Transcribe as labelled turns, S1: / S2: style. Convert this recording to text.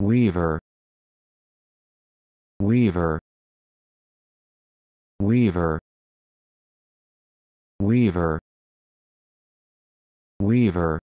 S1: Weaver Weaver Weaver Weaver Weaver